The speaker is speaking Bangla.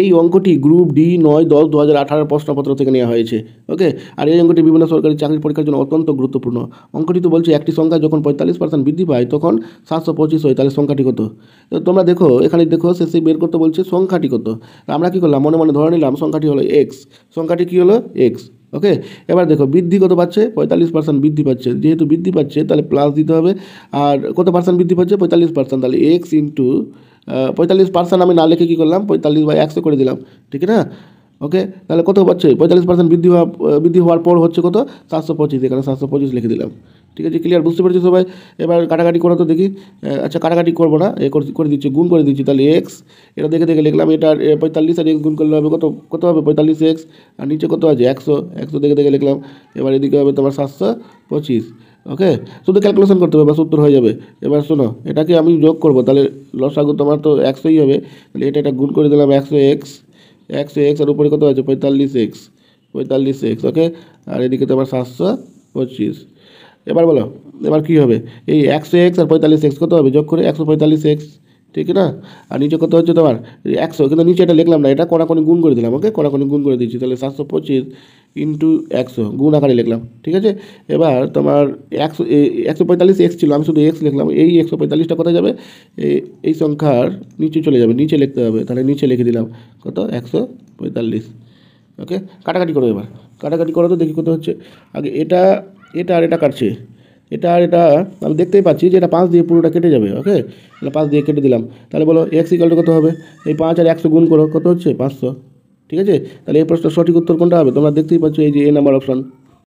এই অঙ্কটি গ্রুপ ডি নয় দশ দু হাজার আঠারোর প্রশ্নপত্র থেকে নেওয়া হয়েছে ওকে আর এই অঙ্কটি বিভিন্ন সরকারি চাকরির পরীক্ষার জন্য অত্যন্ত গুরুত্বপূর্ণ অঙ্কটি তো বলছে একটি সংখ্যা যখন পঁয়তাল্লিশ পার্সেন্ট বৃদ্ধি পায় তখন সাতশো পঁচিশ হয় তাহলে সংখ্যাটি কত তোমরা দেখো এখানে দেখো সে সেই বের করতে বলছে সংখ্যাটি কত আমরা কী করলাম মনে মনে ধরে নিলাম সংখ্যাটি হলো এক্স সংখ্যাটি কী হলো এক্স ওকে এবার দেখো বৃদ্ধি কত পাচ্ছে পঁয়তাল্লিশ পার্সেন্ট বৃদ্ধি পাচ্ছে যেহেতু বৃদ্ধি পাচ্ছে তাহলে প্লাস দিতে হবে আর কত পার্সেন্ট বৃদ্ধি পাচ্ছে পঁয়তাল্লিশ পার্সেন্ট তাহলে এক্স ইন্টু পঁয়তাল্লিশ পার্সেন্ট আমি না লিখে কী করলাম পঁয়তাল্লিশ বাই একশো করে দিলাম ঠিক না ওকে তাহলে কত পাচ্ছে পঁয়তাল্লিশ পার্সেন্ট বৃদ্ধি হওয়া বৃদ্ধি হওয়ার পর হচ্ছে কত সাতশো পঁচিশ এখানে সাতশো পঁচিশ লিখে দিলাম ঠিক আছে ক্লিয়ার বুঝতে পেরেছি সবাই এবার কাটাকাটি করা তো দেখি আচ্ছা কাটাকাটি করবো না এ করে দিচ্ছি গুণ করে দিচ্ছি তাহলে এক্স এটা দেখে দেখে লিখলাম এটা পঁয়তাল্লিশ আর এক্স গুণ করলে হবে কত কত হবে পঁয়তাল্লিশ এক্স আর নিচে কত আছে একশো একশো দেখে দেখে লিখলাম এবার এদিকে হবে তোমার সাতশো পঁচিশ ওকে শুধু ক্যালকুলেশন করতে হবে বাস উত্তর হয়ে যাবে এবার শোনো এটাকে আমি যোগ করব তাহলে লসাগু তোমার তো একশোই হবে তাহলে এটা এটা গুণ করে দিলাম একশো এক্স একশো এক্স আর উপরে কত আছে পঁয়তাল্লিশ এক্স পঁয়তাল্লিশ এক্স ওকে আর এদিকে তোমার সাতশো পঁচিশ এবার বলো এবার কী হবে এই একশো এক্স আর পঁয়তাল্লিশ এক্স কত হবে যোগ করে একশো পঁয়তাল্লিশ এক্স ঠিক না আর নিচে কত হচ্ছে তোমার একশো কিন্তু নিচে এটা লিখলাম না এটা কড়াকড়ি গুণ করে দিলাম ওকে কড়াকড়ি গুণ করে দিচ্ছি তাহলে সাতশো পঁচিশ ইন্টু একশো গুণ আকারে লিখলাম ঠিক আছে এবার তোমার একশো একশো পঁয়তাল্লিশ এক্স ছিল আমি শুধু এক্স লিখলাম এই একশো পঁয়তাল্লিশটা কোথায় যাবে এই সংখ্যার নিচে চলে যাবে নিচে লিখতে হবে তাহলে নিচে লিখে দিলাম কত একশো পঁয়তাল্লিশ ওকে কাটাকাটি করো এবার কাটাকাটি করো তো দেখি কত হচ্ছে আগে এটা এটা আর এটা কাটছে এটা আর এটা আমি দেখতেই পাচ্ছি যে এটা পাঁচ দিয়ে পুরোটা কেটে যাবে ওকে তাহলে পাঁচ দিয়ে কেটে দিলাম তাহলে বলো এক্স ইকাল কত হবে এই পাঁচ আর একশো গুণ করো কত হচ্ছে পাঁচশো ঠিক আছে তাহলে এই প্রশ্নের সঠিক উত্তর কোনটা হবে তোমরা দেখতেই পাচ্ছ এই যে এ নাম্বার অপশান